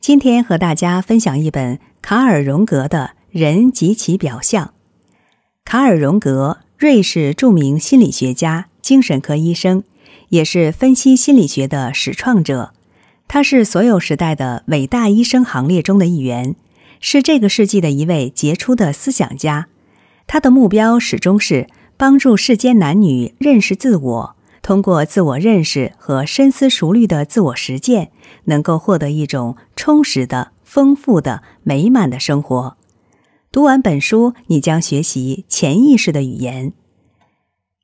今天和大家分享一本卡尔·荣格的《人及其表象》。卡尔·荣格，瑞士著名心理学家、精神科医生，也是分析心理学的始创者。他是所有时代的伟大医生行列中的一员，是这个世纪的一位杰出的思想家。他的目标始终是帮助世间男女认识自我。通过自我认识和深思熟虑的自我实践，能够获得一种充实的、丰富的、美满的生活。读完本书，你将学习潜意识的语言。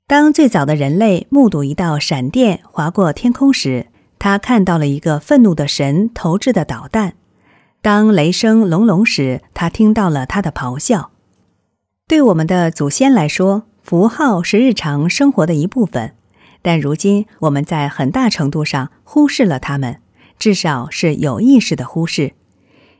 当最早的人类目睹一道闪电划过天空时，他看到了一个愤怒的神投掷的导弹；当雷声隆隆时，他听到了他的咆哮。对我们的祖先来说，符号是日常生活的一部分。但如今，我们在很大程度上忽视了他们，至少是有意识的忽视。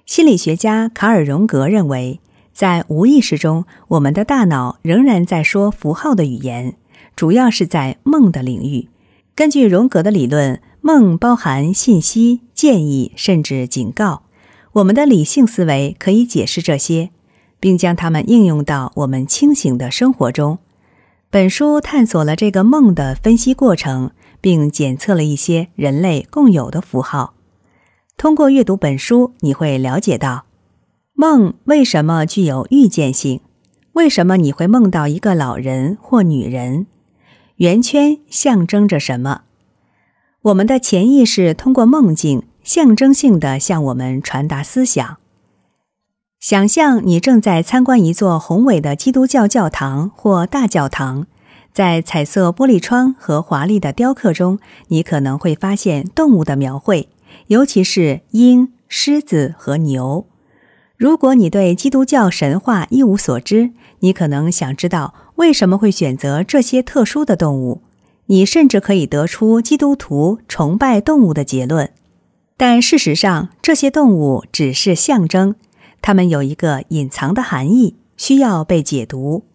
心理学家卡尔·荣格认为，在无意识中，我们的大脑仍然在说符号的语言，主要是在梦的领域。根据荣格的理论，梦包含信息、建议，甚至警告。我们的理性思维可以解释这些，并将它们应用到我们清醒的生活中。本书探索了这个梦的分析过程，并检测了一些人类共有的符号。通过阅读本书，你会了解到，梦为什么具有预见性，为什么你会梦到一个老人或女人，圆圈象征着什么。我们的潜意识通过梦境象征性的向我们传达思想。想象你正在参观一座宏伟的基督教教堂或大教堂，在彩色玻璃窗和华丽的雕刻中，你可能会发现动物的描绘，尤其是鹰、狮子和牛。如果你对基督教神话一无所知，你可能想知道为什么会选择这些特殊的动物。你甚至可以得出基督徒崇拜动物的结论，但事实上，这些动物只是象征。它们有一个隐藏的含义，需要被解读。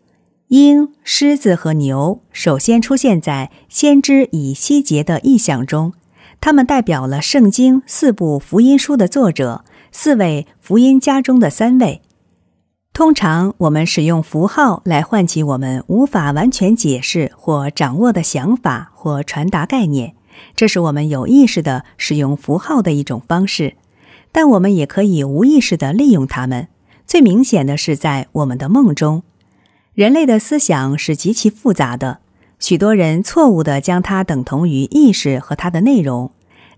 鹰、狮子和牛首先出现在先知以西结的意象中，它们代表了圣经四部福音书的作者，四位福音家中的三位。通常，我们使用符号来唤起我们无法完全解释或掌握的想法或传达概念，这是我们有意识的使用符号的一种方式。但我们也可以无意识的利用它们。最明显的是在我们的梦中，人类的思想是极其复杂的。许多人错误的将它等同于意识和它的内容。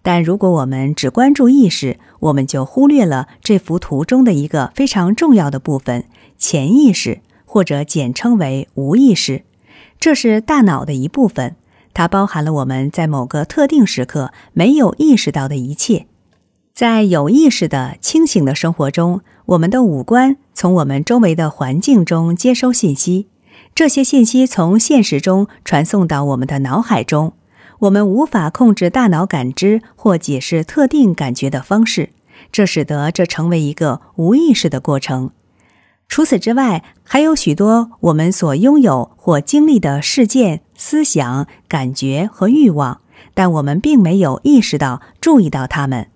但如果我们只关注意识，我们就忽略了这幅图中的一个非常重要的部分——潜意识，或者简称为无意识。这是大脑的一部分，它包含了我们在某个特定时刻没有意识到的一切。在有意识的清醒的生活中，我们的五官从我们周围的环境中接收信息，这些信息从现实中传送到我们的脑海中。我们无法控制大脑感知或解释特定感觉的方式，这使得这成为一个无意识的过程。除此之外，还有许多我们所拥有或经历的事件、思想、感觉和欲望，但我们并没有意识到、注意到它们。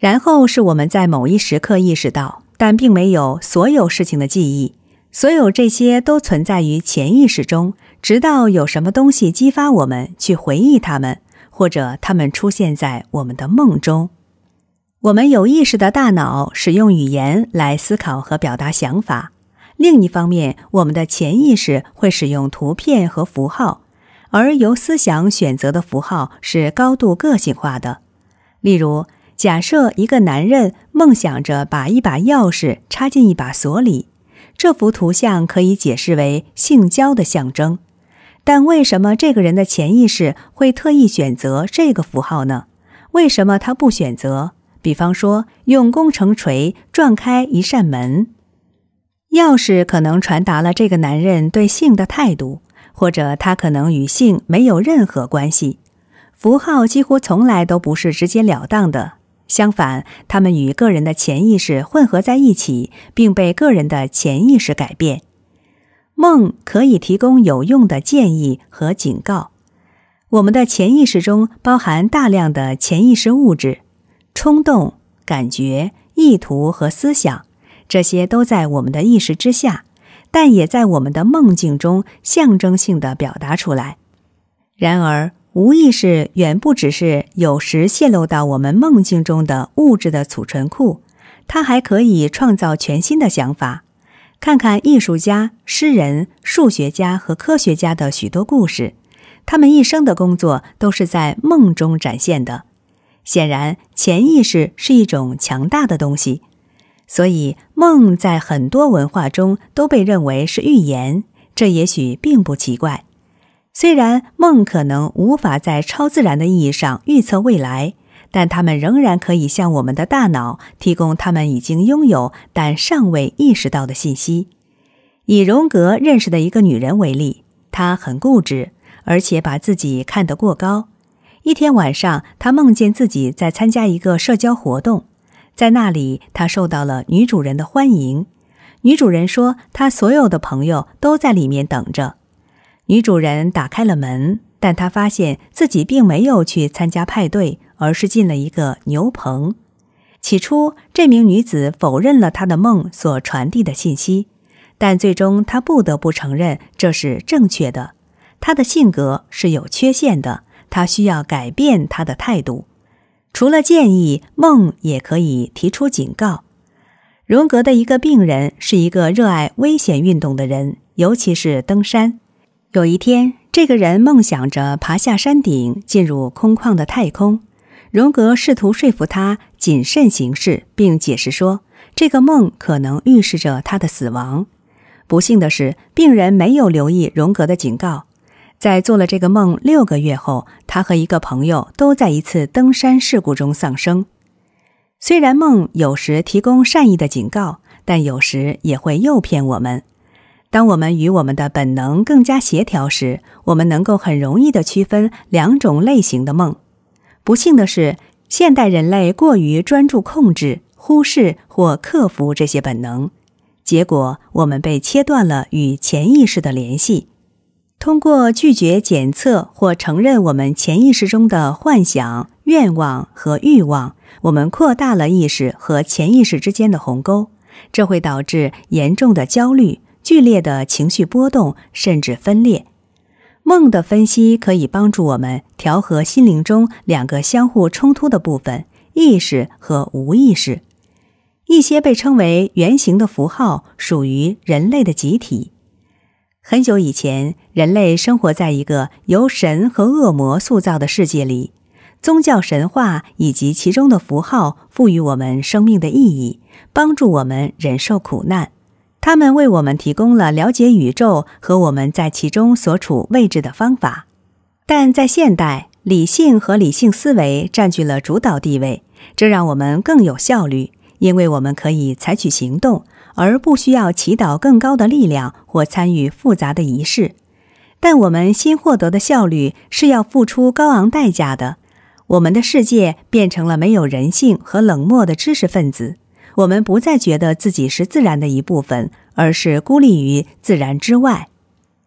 然后是我们在某一时刻意识到，但并没有所有事情的记忆。所有这些都存在于潜意识中，直到有什么东西激发我们去回忆它们，或者它们出现在我们的梦中。我们有意识的大脑使用语言来思考和表达想法。另一方面，我们的潜意识会使用图片和符号，而由思想选择的符号是高度个性化的，例如。假设一个男人梦想着把一把钥匙插进一把锁里，这幅图像可以解释为性交的象征。但为什么这个人的潜意识会特意选择这个符号呢？为什么他不选择，比方说用工程锤撞开一扇门？钥匙可能传达了这个男人对性的态度，或者他可能与性没有任何关系。符号几乎从来都不是直截了当的。相反，他们与个人的潜意识混合在一起，并被个人的潜意识改变。梦可以提供有用的建议和警告。我们的潜意识中包含大量的潜意识物质、冲动、感觉、意图和思想，这些都在我们的意识之下，但也在我们的梦境中象征性的表达出来。然而，无意识远不只是有时泄露到我们梦境中的物质的储存库，它还可以创造全新的想法。看看艺术家、诗人、数学家和科学家的许多故事，他们一生的工作都是在梦中展现的。显然，潜意识是一种强大的东西。所以，梦在很多文化中都被认为是预言，这也许并不奇怪。虽然梦可能无法在超自然的意义上预测未来，但它们仍然可以向我们的大脑提供他们已经拥有但尚未意识到的信息。以荣格认识的一个女人为例，她很固执，而且把自己看得过高。一天晚上，她梦见自己在参加一个社交活动，在那里她受到了女主人的欢迎。女主人说，她所有的朋友都在里面等着。女主人打开了门，但她发现自己并没有去参加派对，而是进了一个牛棚。起初，这名女子否认了她的梦所传递的信息，但最终她不得不承认这是正确的。她的性格是有缺陷的，她需要改变她的态度。除了建议，梦也可以提出警告。荣格的一个病人是一个热爱危险运动的人，尤其是登山。有一天，这个人梦想着爬下山顶，进入空旷的太空。荣格试图说服他谨慎行事，并解释说，这个梦可能预示着他的死亡。不幸的是，病人没有留意荣格的警告。在做了这个梦六个月后，他和一个朋友都在一次登山事故中丧生。虽然梦有时提供善意的警告，但有时也会诱骗我们。当我们与我们的本能更加协调时，我们能够很容易地区分两种类型的梦。不幸的是，现代人类过于专注控制，忽视或克服这些本能，结果我们被切断了与潜意识的联系。通过拒绝检测或承认我们潜意识中的幻想、愿望和欲望，我们扩大了意识和潜意识之间的鸿沟，这会导致严重的焦虑。剧烈的情绪波动，甚至分裂。梦的分析可以帮助我们调和心灵中两个相互冲突的部分：意识和无意识。一些被称为原型的符号属于人类的集体。很久以前，人类生活在一个由神和恶魔塑造的世界里。宗教神话以及其中的符号赋予我们生命的意义，帮助我们忍受苦难。他们为我们提供了了解宇宙和我们在其中所处位置的方法，但在现代，理性和理性思维占据了主导地位，这让我们更有效率，因为我们可以采取行动，而不需要祈祷更高的力量或参与复杂的仪式。但我们新获得的效率是要付出高昂代价的，我们的世界变成了没有人性和冷漠的知识分子。我们不再觉得自己是自然的一部分，而是孤立于自然之外。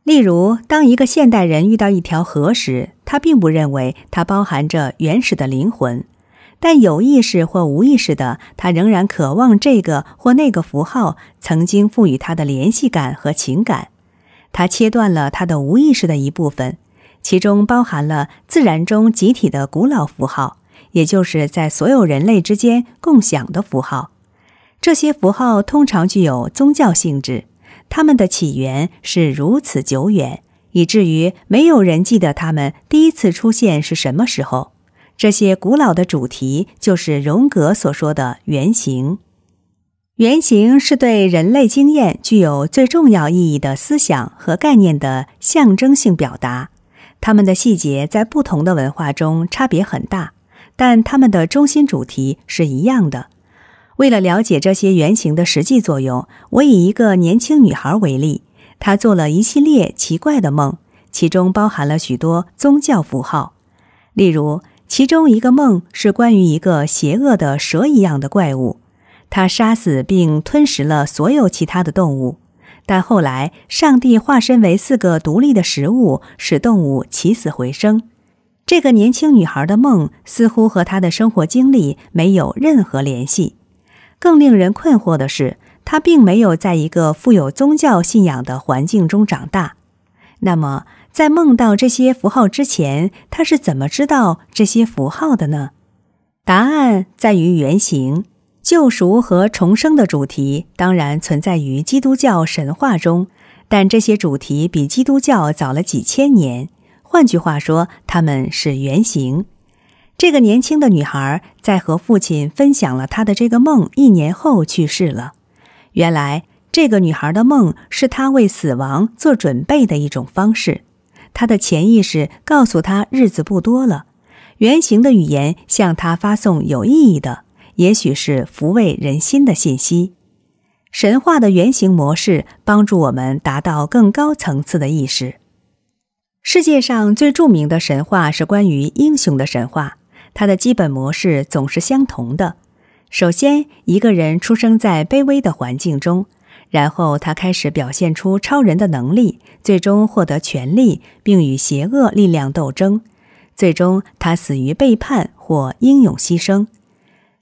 例如，当一个现代人遇到一条河时，他并不认为它包含着原始的灵魂，但有意识或无意识的，他仍然渴望这个或那个符号曾经赋予他的联系感和情感。他切断了他的无意识的一部分，其中包含了自然中集体的古老符号，也就是在所有人类之间共享的符号。这些符号通常具有宗教性质，它们的起源是如此久远，以至于没有人记得它们第一次出现是什么时候。这些古老的主题就是荣格所说的原型。原型是对人类经验具有最重要意义的思想和概念的象征性表达。它们的细节在不同的文化中差别很大，但它们的中心主题是一样的。为了了解这些原型的实际作用，我以一个年轻女孩为例，她做了一系列奇怪的梦，其中包含了许多宗教符号。例如，其中一个梦是关于一个邪恶的蛇一样的怪物，它杀死并吞食了所有其他的动物，但后来上帝化身为四个独立的食物，使动物起死回生。这个年轻女孩的梦似乎和她的生活经历没有任何联系。更令人困惑的是，他并没有在一个富有宗教信仰的环境中长大。那么，在梦到这些符号之前，他是怎么知道这些符号的呢？答案在于原型。救赎和重生的主题当然存在于基督教神话中，但这些主题比基督教早了几千年。换句话说，他们是原型。这个年轻的女孩在和父亲分享了她的这个梦一年后去世了。原来，这个女孩的梦是她为死亡做准备的一种方式。她的潜意识告诉她日子不多了。原型的语言向她发送有意义的，也许是抚慰人心的信息。神话的原型模式帮助我们达到更高层次的意识。世界上最著名的神话是关于英雄的神话。它的基本模式总是相同的。首先，一个人出生在卑微的环境中，然后他开始表现出超人的能力，最终获得权力，并与邪恶力量斗争。最终，他死于背叛或英勇牺牲。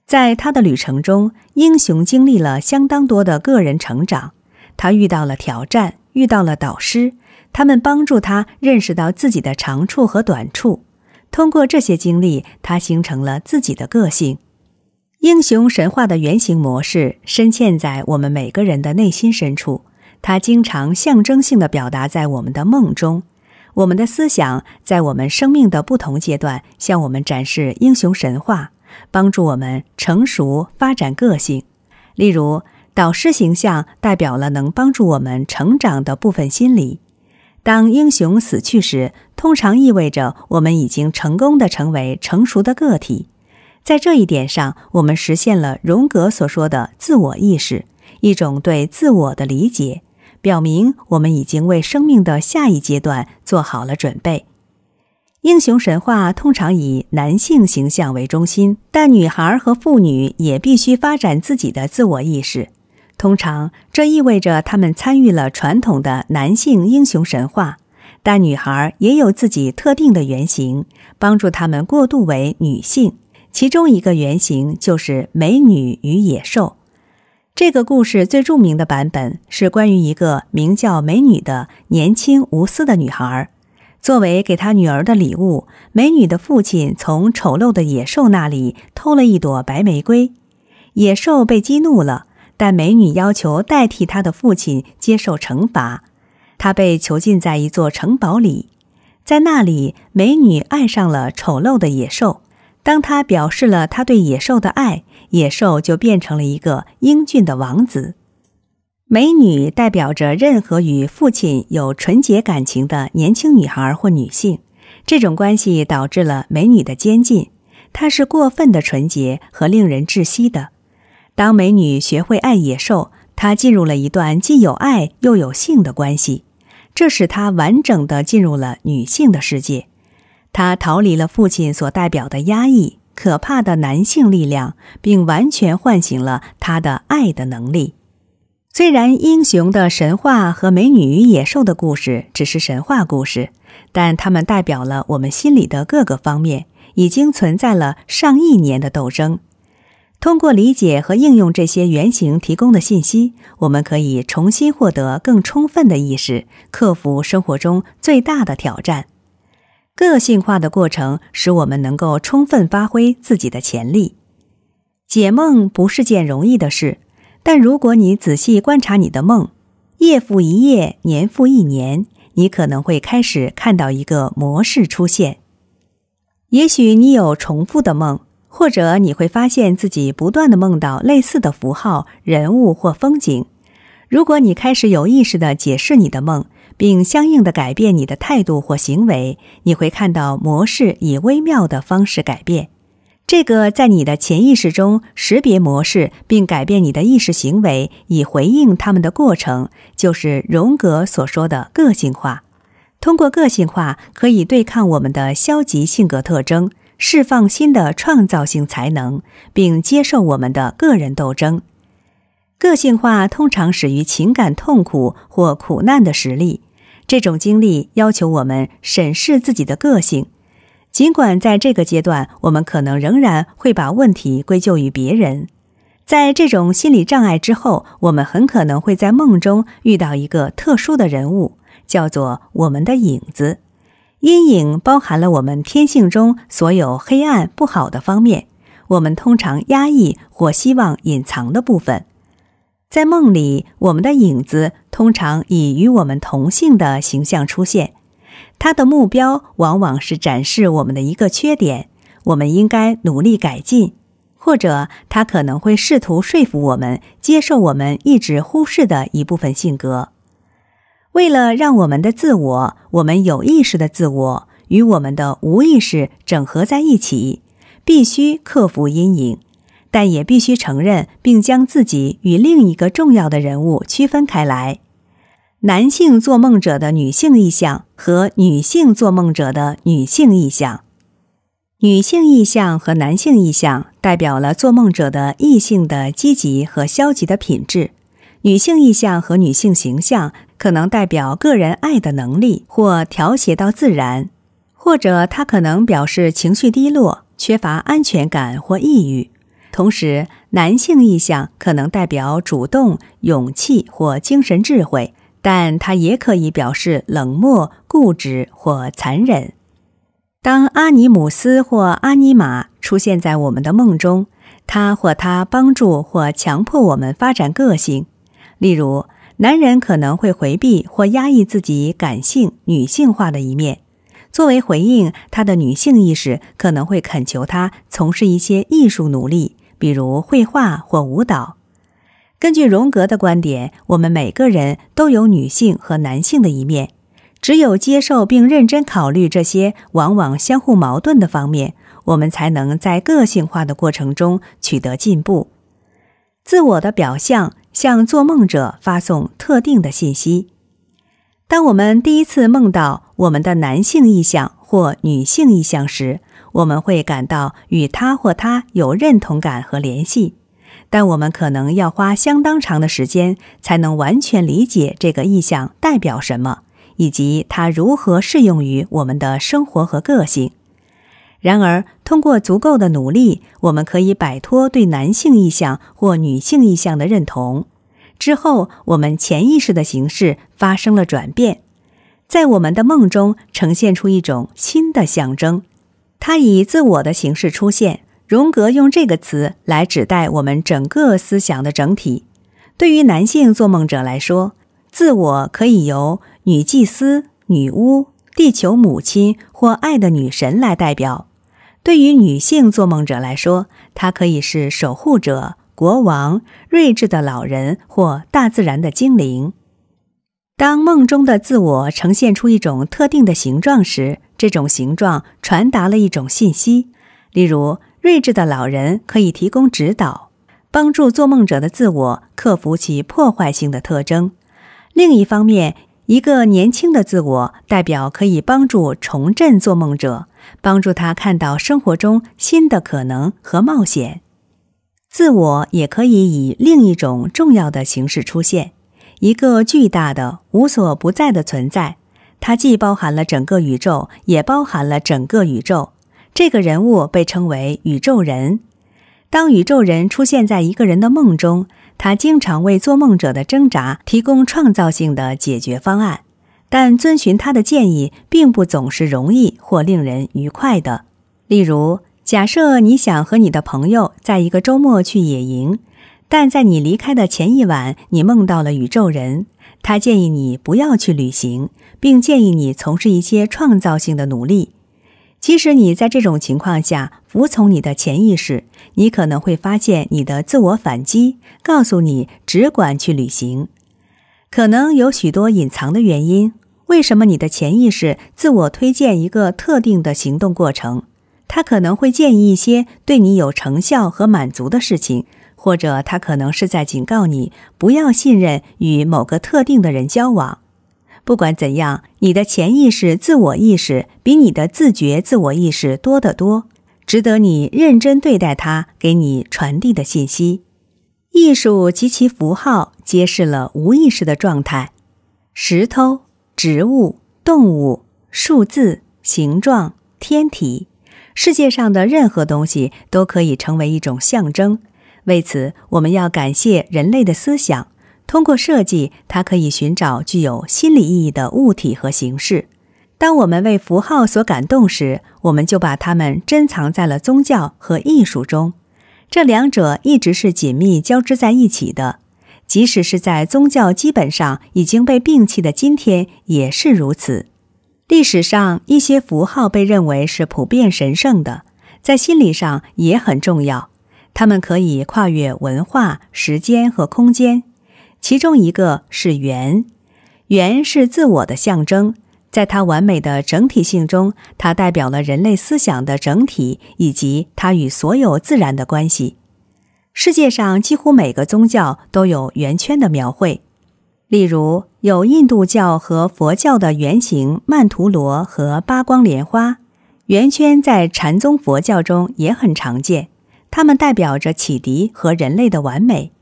在他的旅程中，英雄经历了相当多的个人成长。他遇到了挑战，遇到了导师，他们帮助他认识到自己的长处和短处。通过这些经历，他形成了自己的个性。英雄神话的原型模式深嵌在我们每个人的内心深处，它经常象征性的表达在我们的梦中。我们的思想在我们生命的不同阶段向我们展示英雄神话，帮助我们成熟发展个性。例如，导师形象代表了能帮助我们成长的部分心理。当英雄死去时，通常意味着我们已经成功的成为成熟的个体。在这一点上，我们实现了荣格所说的自我意识，一种对自我的理解，表明我们已经为生命的下一阶段做好了准备。英雄神话通常以男性形象为中心，但女孩和妇女也必须发展自己的自我意识。通常这意味着他们参与了传统的男性英雄神话，但女孩也有自己特定的原型，帮助他们过渡为女性。其中一个原型就是美女与野兽。这个故事最著名的版本是关于一个名叫美女的年轻无私的女孩。作为给她女儿的礼物，美女的父亲从丑陋的野兽那里偷了一朵白玫瑰，野兽被激怒了。但美女要求代替她的父亲接受惩罚，她被囚禁在一座城堡里，在那里，美女爱上了丑陋的野兽。当她表示了她对野兽的爱，野兽就变成了一个英俊的王子。美女代表着任何与父亲有纯洁感情的年轻女孩或女性，这种关系导致了美女的监禁。她是过分的纯洁和令人窒息的。当美女学会爱野兽，她进入了一段既有爱又有性的关系，这使她完整的进入了女性的世界。她逃离了父亲所代表的压抑、可怕的男性力量，并完全唤醒了她的爱的能力。虽然英雄的神话和美女与野兽的故事只是神话故事，但它们代表了我们心理的各个方面，已经存在了上亿年的斗争。通过理解和应用这些原型提供的信息，我们可以重新获得更充分的意识，克服生活中最大的挑战。个性化的过程使我们能够充分发挥自己的潜力。解梦不是件容易的事，但如果你仔细观察你的梦，夜复一夜，年复一年，你可能会开始看到一个模式出现。也许你有重复的梦。或者你会发现自己不断地梦到类似的符号、人物或风景。如果你开始有意识地解释你的梦，并相应的改变你的态度或行为，你会看到模式以微妙的方式改变。这个在你的潜意识中识别模式并改变你的意识行为以回应他们的过程，就是荣格所说的个性化。通过个性化，可以对抗我们的消极性格特征。释放新的创造性才能，并接受我们的个人斗争。个性化通常始于情感痛苦或苦难的实例，这种经历要求我们审视自己的个性。尽管在这个阶段，我们可能仍然会把问题归咎于别人。在这种心理障碍之后，我们很可能会在梦中遇到一个特殊的人物，叫做我们的影子。阴影包含了我们天性中所有黑暗、不好的方面，我们通常压抑或希望隐藏的部分。在梦里，我们的影子通常以与我们同性的形象出现，它的目标往往是展示我们的一个缺点，我们应该努力改进，或者它可能会试图说服我们接受我们一直忽视的一部分性格。为了让我们的自我，我们有意识的自我与我们的无意识整合在一起，必须克服阴影，但也必须承认并将自己与另一个重要的人物区分开来。男性做梦者的女性意象和女性做梦者的女性意象，女性意象和男性意象代表了做梦者的异性的积极和消极的品质。女性意象和女性形象可能代表个人爱的能力或调谐到自然，或者它可能表示情绪低落、缺乏安全感或抑郁。同时，男性意象可能代表主动、勇气或精神智慧，但它也可以表示冷漠、固执或残忍。当阿尼姆斯或阿尼玛出现在我们的梦中，他或她帮助或强迫我们发展个性。例如，男人可能会回避或压抑自己感性、女性化的一面。作为回应，他的女性意识可能会恳求他从事一些艺术努力，比如绘画或舞蹈。根据荣格的观点，我们每个人都有女性和男性的一面。只有接受并认真考虑这些往往相互矛盾的方面，我们才能在个性化的过程中取得进步。自我的表象向做梦者发送特定的信息。当我们第一次梦到我们的男性意象或女性意象时，我们会感到与他或她有认同感和联系。但我们可能要花相当长的时间才能完全理解这个意象代表什么，以及它如何适用于我们的生活和个性。然而，通过足够的努力，我们可以摆脱对男性意象或女性意象的认同。之后，我们潜意识的形式发生了转变，在我们的梦中呈现出一种新的象征，它以自我的形式出现。荣格用这个词来指代我们整个思想的整体。对于男性做梦者来说，自我可以由女祭司、女巫、地球母亲或爱的女神来代表。对于女性做梦者来说，它可以是守护者、国王、睿智的老人或大自然的精灵。当梦中的自我呈现出一种特定的形状时，这种形状传达了一种信息。例如，睿智的老人可以提供指导，帮助做梦者的自我克服其破坏性的特征。另一方面，一个年轻的自我代表可以帮助重振做梦者。帮助他看到生活中新的可能和冒险，自我也可以以另一种重要的形式出现，一个巨大的、无所不在的存在，它既包含了整个宇宙，也包含了整个宇宙。这个人物被称为宇宙人。当宇宙人出现在一个人的梦中，他经常为做梦者的挣扎提供创造性的解决方案。但遵循他的建议，并不总是容易或令人愉快的。例如，假设你想和你的朋友在一个周末去野营，但在你离开的前一晚，你梦到了宇宙人，他建议你不要去旅行，并建议你从事一些创造性的努力。即使你在这种情况下服从你的潜意识，你可能会发现你的自我反击告诉你：只管去旅行。可能有许多隐藏的原因。为什么你的潜意识自我推荐一个特定的行动过程？它可能会建议一些对你有成效和满足的事情，或者它可能是在警告你不要信任与某个特定的人交往。不管怎样，你的潜意识自我意识比你的自觉自我意识多得多，值得你认真对待它给你传递的信息。艺术及其符号揭示了无意识的状态。石头、植物、动物、数字、形状、天体，世界上的任何东西都可以成为一种象征。为此，我们要感谢人类的思想。通过设计，它可以寻找具有心理意义的物体和形式。当我们为符号所感动时，我们就把它们珍藏在了宗教和艺术中。这两者一直是紧密交织在一起的，即使是在宗教基本上已经被摒弃的今天也是如此。历史上，一些符号被认为是普遍神圣的，在心理上也很重要，它们可以跨越文化、时间和空间。其中一个是圆，圆是自我的象征。在它完美的整体性中，它代表了人类思想的整体以及它与所有自然的关系。世界上几乎每个宗教都有圆圈的描绘，例如有印度教和佛教的圆形曼陀罗和八光莲花。圆圈在禅宗佛教中也很常见，它们代表着启迪和人类的完美。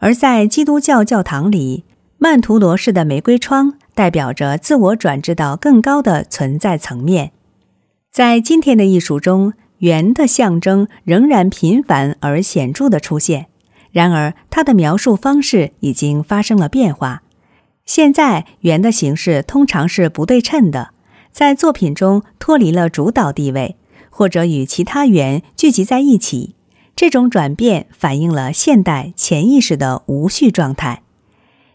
而在基督教教堂里，曼陀罗式的玫瑰窗代表着自我转至到更高的存在层面。在今天的艺术中，圆的象征仍然频繁而显著地出现，然而它的描述方式已经发生了变化。现在，圆的形式通常是不对称的，在作品中脱离了主导地位，或者与其他圆聚集在一起。这种转变反映了现代潜意识的无序状态。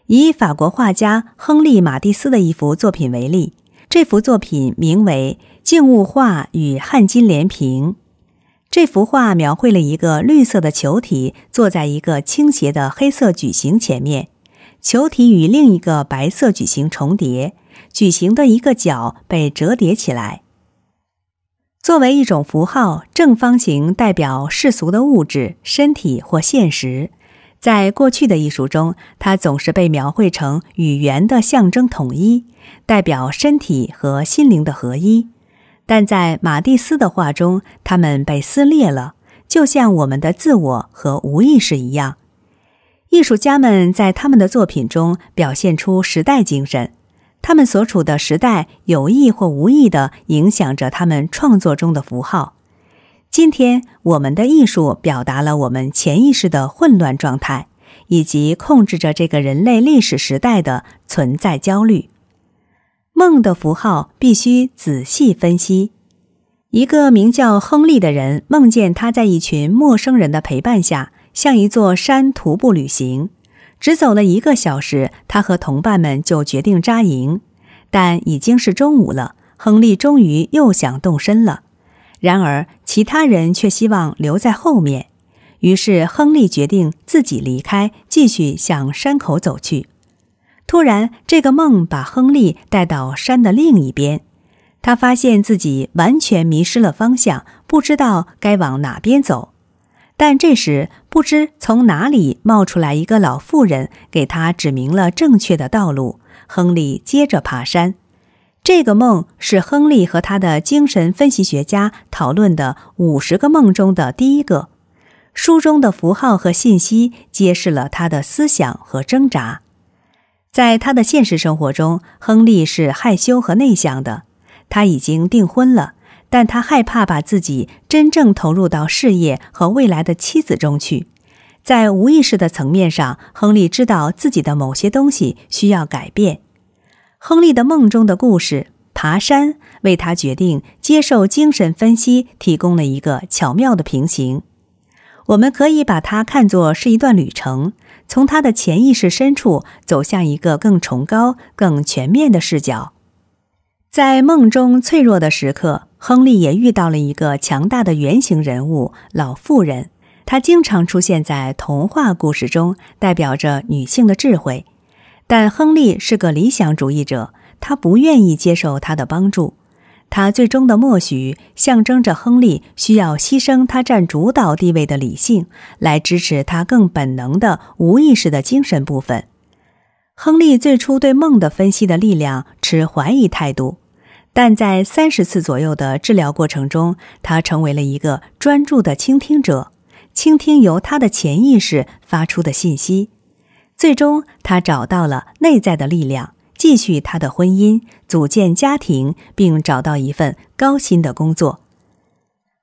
以法国画家亨利·马蒂斯的一幅作品为例，这幅作品名为《静物画与汗巾连屏》。这幅画描绘了一个绿色的球体坐在一个倾斜的黑色矩形前面，球体与另一个白色矩形重叠，矩形的一个角被折叠起来。作为一种符号，正方形代表世俗的物质、身体或现实。在过去的艺术中，它总是被描绘成与圆的象征统一，代表身体和心灵的合一。但在马蒂斯的画中，它们被撕裂了，就像我们的自我和无意识一样。艺术家们在他们的作品中表现出时代精神，他们所处的时代有意或无意地影响着他们创作中的符号。今天，我们的艺术表达了我们潜意识的混乱状态，以及控制着这个人类历史时代的存在焦虑。梦的符号必须仔细分析。一个名叫亨利的人梦见他在一群陌生人的陪伴下，向一座山徒步旅行。只走了一个小时，他和同伴们就决定扎营，但已经是中午了。亨利终于又想动身了。然而，其他人却希望留在后面。于是，亨利决定自己离开，继续向山口走去。突然，这个梦把亨利带到山的另一边。他发现自己完全迷失了方向，不知道该往哪边走。但这时，不知从哪里冒出来一个老妇人，给他指明了正确的道路。亨利接着爬山。这个梦是亨利和他的精神分析学家讨论的五十个梦中的第一个。书中的符号和信息揭示了他的思想和挣扎。在他的现实生活中，亨利是害羞和内向的。他已经订婚了，但他害怕把自己真正投入到事业和未来的妻子中去。在无意识的层面上，亨利知道自己的某些东西需要改变。亨利的梦中的故事——爬山，为他决定接受精神分析提供了一个巧妙的平行。我们可以把它看作是一段旅程，从他的潜意识深处走向一个更崇高、更全面的视角。在梦中脆弱的时刻，亨利也遇到了一个强大的原型人物——老妇人。她经常出现在童话故事中，代表着女性的智慧。但亨利是个理想主义者，他不愿意接受他的帮助。他最终的默许，象征着亨利需要牺牲他占主导地位的理性，来支持他更本能的、无意识的精神部分。亨利最初对梦的分析的力量持怀疑态度，但在三十次左右的治疗过程中，他成为了一个专注的倾听者，倾听由他的潜意识发出的信息。最终，他找到了内在的力量，继续他的婚姻，组建家庭，并找到一份高薪的工作。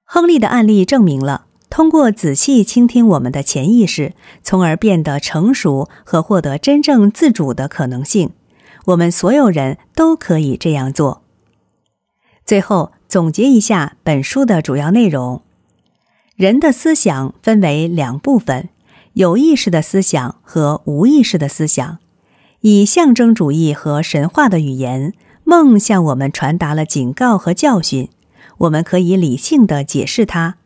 亨利的案例证明了，通过仔细倾听我们的潜意识，从而变得成熟和获得真正自主的可能性。我们所有人都可以这样做。最后，总结一下本书的主要内容：人的思想分为两部分。有意识的思想和无意识的思想，以象征主义和神话的语言，梦向我们传达了警告和教训。我们可以理性的解释它。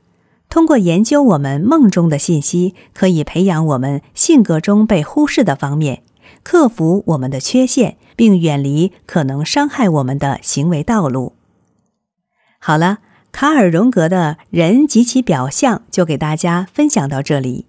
通过研究我们梦中的信息，可以培养我们性格中被忽视的方面，克服我们的缺陷，并远离可能伤害我们的行为道路。好了，卡尔·荣格的《人及其表象》就给大家分享到这里。